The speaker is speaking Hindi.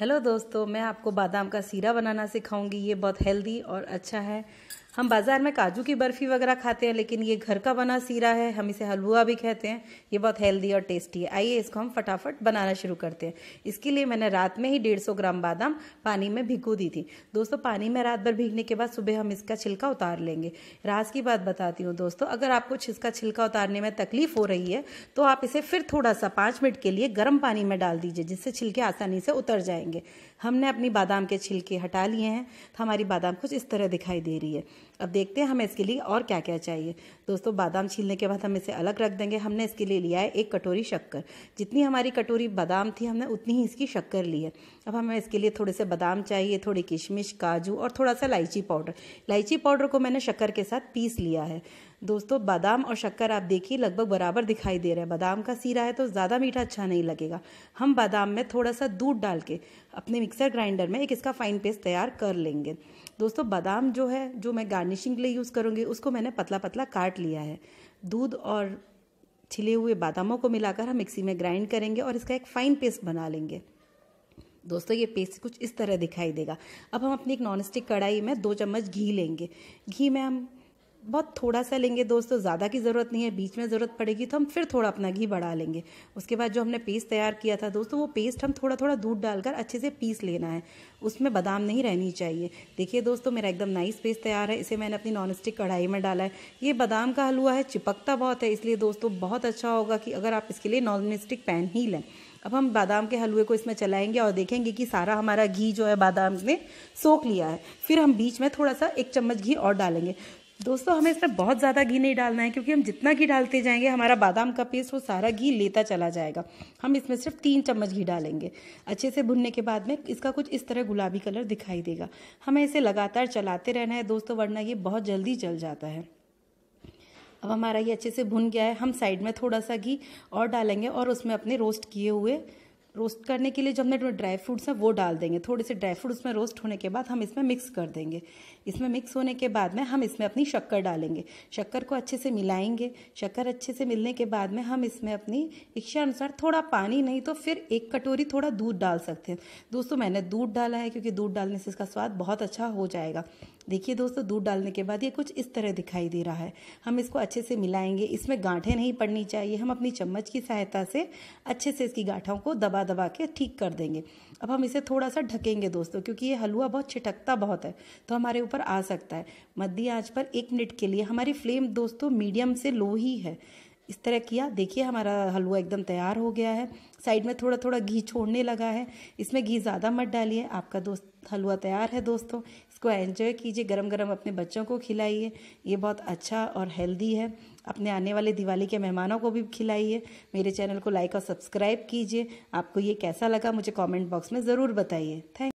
हेलो दोस्तों मैं आपको बादाम का सीरा बनाना सिखाऊंगी ये बहुत हेल्दी और अच्छा है हम बाज़ार में काजू की बर्फ़ी वगैरह खाते हैं लेकिन ये घर का बना सीरा है हम इसे हलवा भी कहते हैं ये बहुत हेल्दी और टेस्टी है आइए इसको हम फटाफट बनाना शुरू करते हैं इसके लिए मैंने रात में ही डेढ़ सौ ग्राम बादाम पानी में भिगो दी थी दोस्तों पानी में रात भर भीगने के बाद सुबह हम इसका छिलका उतार लेंगे रात की बात बताती हूँ दोस्तों अगर आपको इसका छिलका उतारने में तकलीफ हो रही है तो आप इसे फिर थोड़ा सा पाँच मिनट के लिए गर्म पानी में डाल दीजिए जिससे छिलके आसानी से उतर जाएंगे हमने अपनी बादाम के छिलके हटा लिए हैं तो हमारी बादाम कुछ इस तरह दिखाई दे रही है अब देखते हैं हमें इसके लिए और क्या क्या चाहिए दोस्तों बादाम छीलने के बाद हम इसे अलग रख देंगे हमने इसके लिए लिया है एक कटोरी शक्कर जितनी हमारी कटोरी बादाम थी हमने उतनी ही इसकी शक्कर ली है अब हमें इसके लिए थोड़े से बादाम चाहिए थोड़ी किशमिश काजू और थोड़ा सा इलायची पाउडर इलायची पाउडर को मैंने शक्कर के साथ पीस लिया है दोस्तों बादाम और शक्कर आप देखिए लगभग बराबर दिखाई दे रहा है बादाम का सीरा है तो ज़्यादा मीठा अच्छा नहीं लगेगा हम बादाम में थोड़ा सा दूध डाल के अपने मिक्सर ग्राइंडर में एक इसका फाइन पेस्ट तैयार कर लेंगे दोस्तों बादाम जो है जो मैं गार्निशिंग के लिए यूज़ करूँगी उसको मैंने पतला पतला काट लिया है दूध और छिले हुए बादामों को मिलाकर हम मिक्सी में ग्राइंड करेंगे और इसका एक फाइन पेस्ट बना लेंगे दोस्तों ये पेस्ट कुछ इस तरह दिखाई देगा अब हम अपनी एक नॉन स्टिक कढ़ाई में दो चम्मच घी लेंगे घी में हम बहुत थोड़ा सा लेंगे दोस्तों तो ज़्यादा की ज़रूरत नहीं है बीच में ज़रूरत पड़ेगी तो हम फिर थोड़ा अपना घी बढ़ा लेंगे उसके बाद जो हमने पेस्ट तैयार किया था दोस्तों वो पेस्ट हम थोड़ा थोड़ा दूध डालकर अच्छे से पीस लेना है उसमें बादाम नहीं रहनी चाहिए देखिए दोस्तों मेरा एकदम नाइस पेस्ट तैयार है इसे मैंने अपनी नॉन स्टिक कढ़ाई में डाला है ये बादाम का हलवा है चिपकता बहुत है इसलिए दोस्तों बहुत अच्छा होगा कि अगर आप इसके लिए नॉन स्टिक पैन ही लें अब हम बादाम के हलवे को इसमें चलाएंगे और देखेंगे कि सारा हमारा घी जो है बादाम ने सोख लिया है फिर हम बीच में थोड़ा सा एक चम्मच घी और डालेंगे दोस्तों हमें इसमें बहुत ज़्यादा घी नहीं डालना है क्योंकि हम जितना घी डालते जाएंगे हमारा बादाम का पेस्ट वो सारा घी लेता चला जाएगा हम इसमें सिर्फ तीन चम्मच घी डालेंगे अच्छे से भुनने के बाद में इसका कुछ इस तरह गुलाबी कलर दिखाई देगा हमें इसे लगातार चलाते रहना है दोस्तों वरना ये बहुत जल्दी जल जाता है अब हमारा ये अच्छे से भुन गया है हम साइड में थोड़ा सा घी और डालेंगे और उसमें अपने रोस्ट किए हुए रोस्ट करने के लिए जो हमने ड्राई फ्रूट्स हैं वो डाल देंगे थोड़े से ड्राई फ्रूट्स में रोस्ट होने के बाद हम इसमें मिक्स कर देंगे इसमें मिक्स होने के बाद में हम इसमें अपनी शक्कर डालेंगे शक्कर को अच्छे से मिलाएंगे शक्कर अच्छे से मिलने के बाद में हम इसमें अपनी इच्छा अनुसार थोड़ा पानी नहीं तो फिर एक कटोरी थोड़ा दूध डाल सकते हैं दोस्तों मैंने दूध डाला है क्योंकि दूध डालने से इसका स्वाद बहुत अच्छा हो जाएगा देखिए दोस्तों दूध डालने के बाद ये कुछ इस तरह दिखाई दे रहा है हम इसको अच्छे से मिलाएंगे इसमें गांठें नहीं पड़नी चाहिए हम अपनी चम्मच की सहायता से अच्छे से इसकी गांठों को दबा दबा के ठीक कर देंगे अब हम इसे थोड़ा सा ढकेंगे दोस्तों क्योंकि ये हलवा बहुत छिटकता बहुत है तो हमारे ऊपर आ सकता है मध्य आँच पर एक मिनट के लिए हमारी फ्लेम दोस्तों मीडियम से लो ही है इस तरह किया देखिए हमारा हलवा एकदम तैयार हो गया है साइड में थोड़ा थोड़ा घी छोड़ने लगा है इसमें घी ज़्यादा मत डालिए आपका दोस्त हलवा तैयार है दोस्तों इसको एंजॉय कीजिए गरम गरम अपने बच्चों को खिलाइए ये बहुत अच्छा और हेल्दी है अपने आने वाले दिवाली के मेहमानों को भी खिलाइए मेरे चैनल को लाइक और सब्सक्राइब कीजिए आपको ये कैसा लगा मुझे कॉमेंट बॉक्स में ज़रूर बताइए थैंक